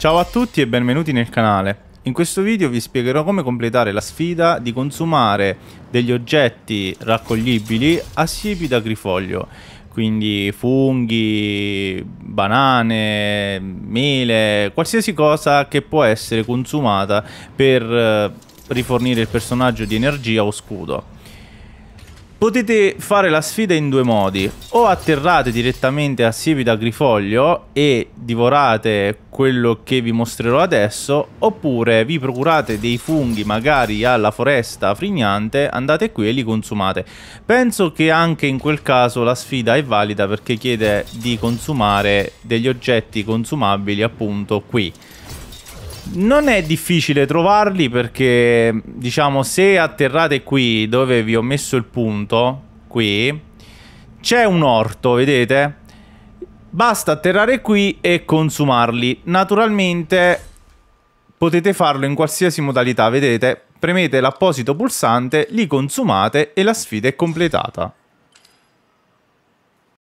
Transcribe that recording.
Ciao a tutti e benvenuti nel canale. In questo video vi spiegherò come completare la sfida di consumare degli oggetti raccoglibili assipi da grifoglio, quindi funghi, banane, mele, qualsiasi cosa che può essere consumata per eh, rifornire il personaggio di energia o scudo. Potete fare la sfida in due modi, o atterrate direttamente assipi da grifoglio e divorate quello che vi mostrerò adesso, oppure vi procurate dei funghi magari alla foresta frignante, andate qui e li consumate. Penso che anche in quel caso la sfida è valida perché chiede di consumare degli oggetti consumabili appunto qui. Non è difficile trovarli perché, diciamo, se atterrate qui dove vi ho messo il punto, qui, c'è un orto, vedete? Basta atterrare qui e consumarli. Naturalmente potete farlo in qualsiasi modalità, vedete? Premete l'apposito pulsante, li consumate e la sfida è completata.